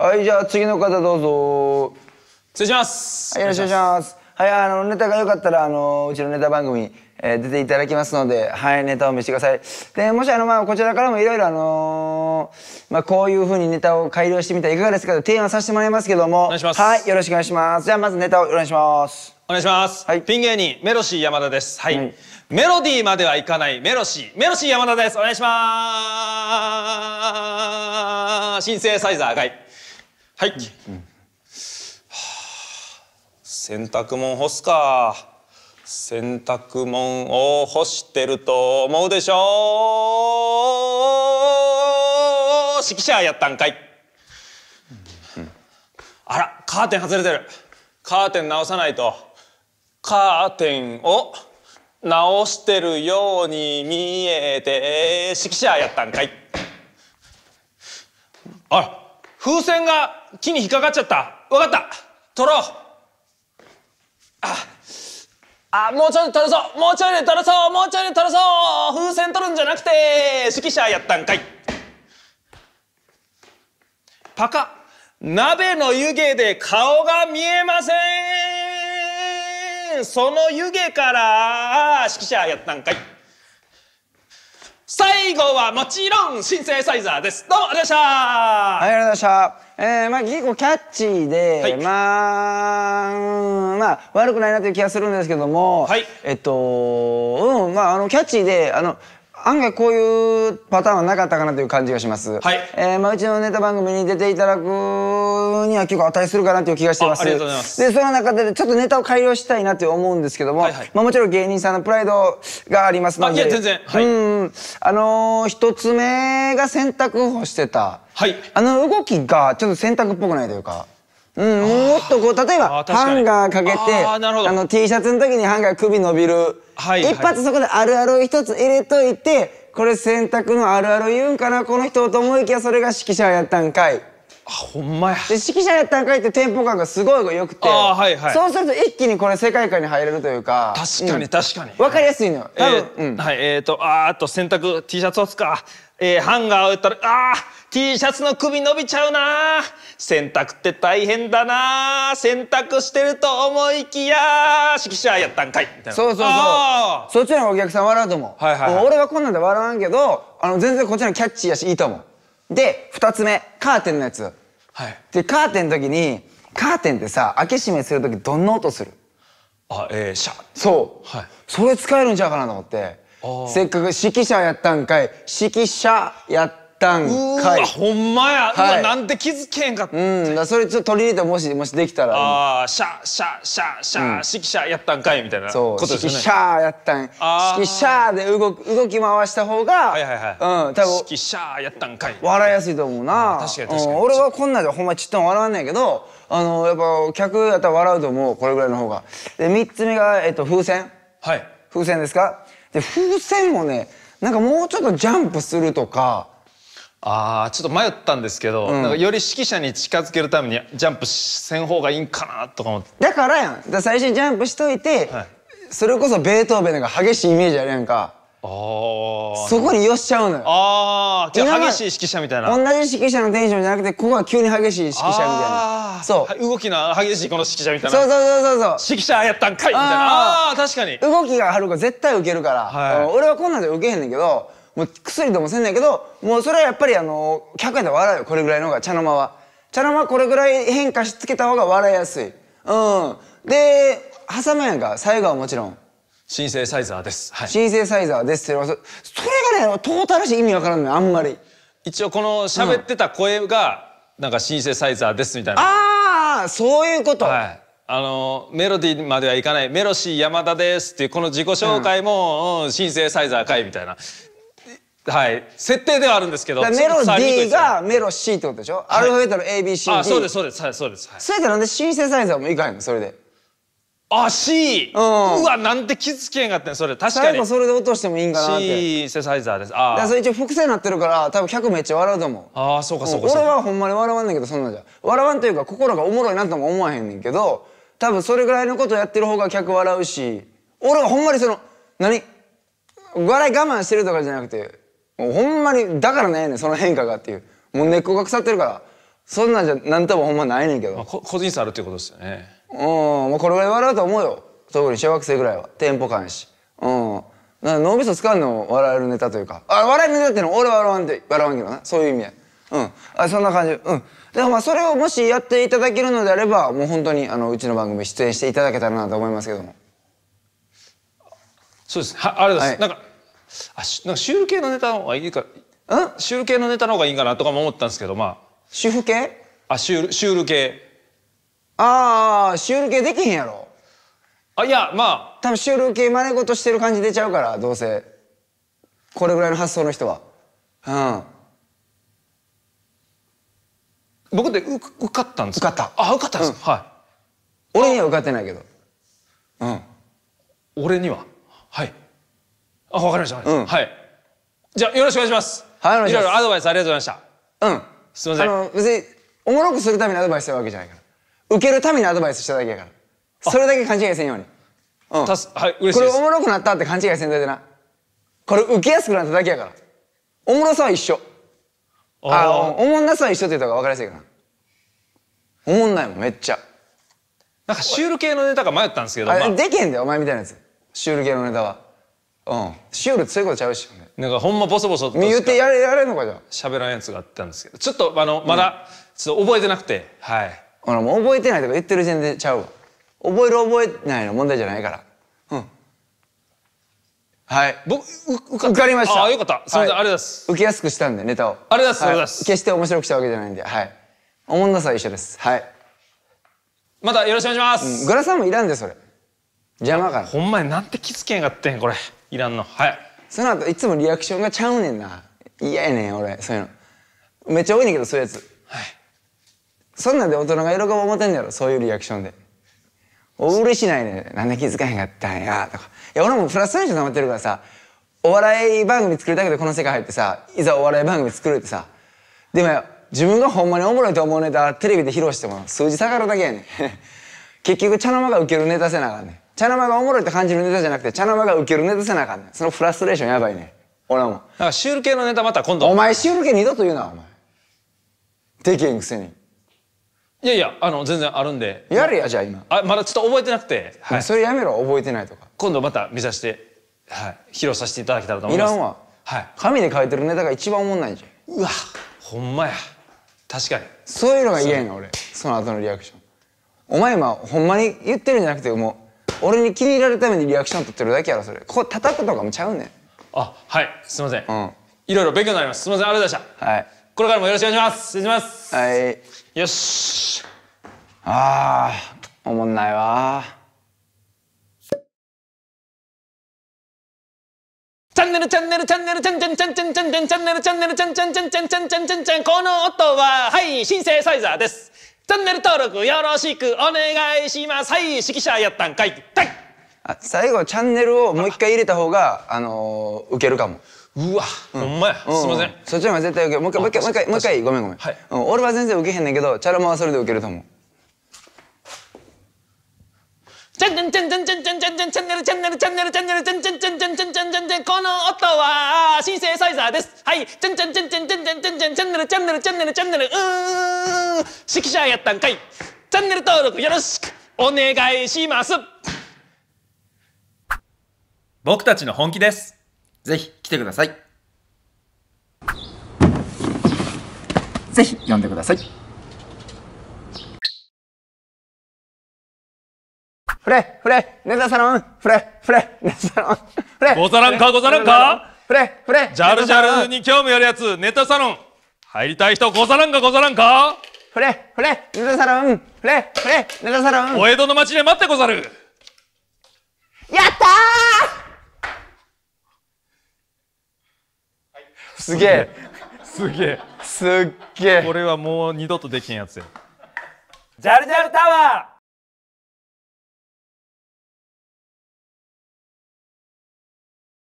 はいじゃあ次の方どうぞ失礼しますはいよろしくお願いしますはいあのネタが良かったらあのうちのネタ番組、えー、出ていただきますのではいネタを見せてくださいでもしあのまあこちらからもいろいろあのー、まあこういうふうにネタを改良してみたらいかがですかと提案させてもらいますけどもお願いしますはいよろしくお願いしますじゃあまずネタをお願いしますお願いします、はい、ピン芸人メロシー山田ですはい、はい、メロディーまではいかないメロシーメロシー山田ですお願いしますシンサイザーがいはい、うんはあ、洗濯物干すか洗濯物を干してると思うでしょう指揮者やったんかい、うん、あらカーテン外れてるカーテン直さないとカーテンを直してるように見えて指揮者やったんかいあら風船が木に引っかかっちゃったわかった取ろうああもうちょいで取るぞもうちょいで取るぞもうちょいで取るぞ風船取るんじゃなくて指揮者やったんかいパカ鍋の湯気で顔が見えませんその湯気から指揮者やったんかい最後はもちろんシンセサイザーですどうもありがとうございましたはいありがとうございましたえー、まあ結構キャッチーで、はい、まあ、まあ悪くないなという気がするんですけども、はい、えっとうんまああのキャッチーであの案外こういうパターンはなかったかなという感じがします。はい。えー、まあうちのネタ番組に出ていただくには結構値するかなという気がしてます。ありがとうございます。で、その中でちょっとネタを改良したいなって思うんですけども、はいはい、まあもちろん芸人さんのプライドがありますので。あ、いや全然。はい。うん。あのー、一つ目が選択をしてた。はい。あの動きがちょっと選択っぽくないというか。うん、もっとこう例えばハンガーかけてあの T シャツの時にハンガー首伸びる、はい、一発そこであるあるを一つ入れといてこれ選択のあるある言うんかなこの人と思いきやそれが指揮者やったんかいほんまやで指揮者やったんかいってテンポ感がすごいよくて、はいはい、そうすると一気にこれ世界観に入れるというか確かに確かに、うん、かりやすいのよ、えー、うん、はいえっ、ー、とあーっと洗濯 T シャツをつかえー、ハンガーを打ったらあー T シャツの首伸びちゃうな洗濯って大変だな洗濯してると思いきや指揮者やったんかいみたいなそうそうそうそっちのお客さん笑うと思う、はいはいはい、俺はこんなんで笑わんけどあの全然こっちのキャッチーやしいいと思うで2つ目カーテンのやつはい、でカーテンの時にカーテンってさ開け閉めする時どんな音するあえー、シャそう、はい、それ使えるんちゃうかなと思ってせっかく指揮者やったんかい指揮者やっったんかいほんまや、はい、なんて気づけへんかったうんそれちょっと取り入れてもしもしできたらああシャシャシャシャ、うん、指揮者やったんかいみたいなことですねシャやったん指揮者で動く動き回した方がはいはいはい、うん、多分指揮者やったんかい笑いやすいと思うな、うん、確かに確かに、うん、俺はこんなでほんまちっとも笑わんねんけどあのやっぱ客やったら笑うと思うこれぐらいの方がで3つ目が、えっと、風船はい風船ですかで風船もねなんかもうちょっとジャンプするとかああちょっと迷ったんですけど、うん、より指揮者に近づけるためにジャンプせん方がいいんかなとか思ってだからやんだ最初にジャンプしといて、はい、それこそベートーベンが激しいイメージあるやんかあそこに寄っちゃうのよああじゃあ激しい指揮者みたいな同じ指揮者のテンションじゃなくてここは急に激しい指揮者みたいなそう動きの激しいこの指揮者みたいなそうそうそうそうそう指揮者やったんかいみたいなああ確かに動きがある子絶対受けるから、はい、俺はこんなんで受けへんねんけどもう薬ともせんねんけどもうそれはやっぱりあの100円で笑うよこれぐらいの方が茶の間は茶の間これぐらい変化しつけた方が笑いやすいうんで挟むやんか最後はもちろんシンセサイザーです、はい、シンセサイザーですってそれがねトータルし意味わからんのよあんまり一応この喋ってた声が、なんかシンセサイザーですみたいなああそういうことはいあのメロディーまではいかない「メロシー山田です」っていうこの自己紹介も、うん、シンセサイザーかいみたいなはい設定ではあるんですけどメロ D がメロ C ってことでしょ、はい、アルファベットの ABCD あそうですそうですそうです、はい、それでなんでシンセサイザーもいかへんのそれであ C、うん、うわなんて気付けへんかったんそれ確かに最後それで落としてもいいんかなってシンセサイザーですああそれ一応複製になってるから多分100めっちゃ笑うと思うああそうかそうか俺はほんまに笑わんねんけどそんなんじゃ笑わんというか心がおもろいなとも思わへんねんけど多分それぐらいのことやってる方が客笑うし俺はほんまにその何笑い我慢してるとかじゃなくてほんまにだからねねその変化がっていうもう根っこが腐ってるからそんなんじゃ何ともほんまないねんけど、まあ、個人差あるっていうことですよねうんもうこれぐらい笑うと思うよ特に小学生ぐらいはテンポ感しうん脳みそ使うの笑えるネタというかあ笑えるネタっての俺は笑わんで笑わんけどなそういう意味でうんあそんな感じうんでもまあそれをもしやっていただけるのであればもう本当にあのうちの番組出演していただけたらなと思いますけどもそうですはあれです、はい、なんかあなんかシュール系のネタの方がいいかんシュール系のネタの方がいいかなとかも思ったんですけどまあ主婦系あシュールシュール系ああシュール系できへんやろあいやまあ多分シュール系真似事してる感じ出ちゃうからどうせこれぐらいの発想の人はうん僕で受かったんです受かったあ受かったんです、うん、はい俺には受かってないけどうん俺にははいあ、わかりました。うん、はい。じゃよろしくお願いします。はい、お願いします。いろいろアドバイスありがとうございました。うん。すみません。あの、別に、おもろくするためのアドバイスしたわけじゃないから。受けるためにアドバイスしただけやから。それだけ勘違いせんように。うん。たす、はい、嬉しいこれおもろくなったって勘違いせんといてな。これ受けやすくなっただけやから。おもろさは一緒。ああ、おもんなさは一緒って言った方が分かりやすいかな。おもんないもん、めっちゃ。なんかシュール系のネタが迷ったんですけど。まあ、でけんだよ、お前みたいなやつ。シュール系のネタは。うんしおそういうことちゃうしねなんかほんまボソボソと言ってやれやれんのかじゃ喋らんやつがあったんですけどちょっとあのまだ、ちょっと覚えてなくてはいほらもう覚えてないとか言ってる時点でちゃうわ覚える覚えないの問題じゃないからうんはい僕う受かりましたあよかったすみません、ありがとうございます受けやすくしたんでネタをありがとうございます、決して面白くしたわけじゃないんではいおもんなさは一緒ですはいまたよろしくお願いします、グラさんもいらんでそれ邪魔かほんまになんて気付けんかってんこれいらんのはいその後いつもリアクションがちゃうねんな嫌やねん俺そういうのめっちゃ多いねんけどそういうやつはいそんなんで大人が喜ぶ思てんねやろそういうリアクションでお嬉しないねんなんで気づかへんかったんやとかいや俺もプラスの人溜まってるからさお笑い番組作りたけどこの世界入ってさいざお笑い番組作るってさでも自分がほんまにおもろいと思うネタテレビで披露しても数字下がるだけやねん 結局茶の間がウケるネタせなあかんねん茶の間がおもろいって感じるネタじゃなくて茶の間がウケるネタせなあかんねんそのフラストレーションやばいね俺もなんかシュール系のネタまた今度お前シュール系二度と言うなお前できへんくせにいやいやあの全然あるんでやれやじゃあ今あまだちょっと覚えてなくて、はい、それやめろ覚えてないとか今度また見させて、はい、披露させていただけたらと思いますいらんわ、はい、紙で書いてるネタが一番おもんないじゃんうわほんまや確かにそういうのが嫌やん俺その後のリアクションお前今ほんまに言ってるんじゃなくてもう、俺に気に入られるためにリアクション取ってるだけやろそれここ叩くとかもちゃうねんあはいすいません、うん、いろいろ勉強になりますすいませんありがとうございました、はい、これからもよろしくお願いします失礼しますはいよしあーおもんないわチャンネルチャンネルチャンネルチャンチャンチャンチャンチャンチャンチャンネルチャンネルチャンチャンチャンチャンチャンチャンチャンチャンこの音ははいシンセサイザーですチャンネル登録よろしくお願いしますはい指揮者やったんかいたい最後チャンネルをもう一回入れた方があの受けるかもうわ、うん、ほんまや、うん、すみませんそっちの方が絶対受けるもう一回もう一回もう一回回ごめんごめん、はい、うん、俺は全然受けへんねんけどチャラマはそれで受けると思うチャンネルチャンネルチャンネルチャンネルチャンネルチャンネルチャンネルチャンネルチャンネルチャンネルチャンネルチャンネルこの音はシンセサイザーですはいチャンチャンチャンチャンチャンチャンチャンチャンネルチャンネルチャンネルチャンネルうーん指揮者やったんかいチャンネル登録よろしくお願いします僕たちの本気ですぜひ来てくださいぜひ読んでくださいフレフレネザサロンフレフレネザサロンフレござらんかござらんかフレフレジャルジャルに興味あるやつネタサロン入りたい人ござらんかござらんかふれ、ふれ、ネタサロン、ふれ、ふれ、ネタサロン。お江戸の町で待ってござる。やったー。すげえ。すげえ。すっげえ。これはもう二度とできんやつや。ジャルジャルタワー。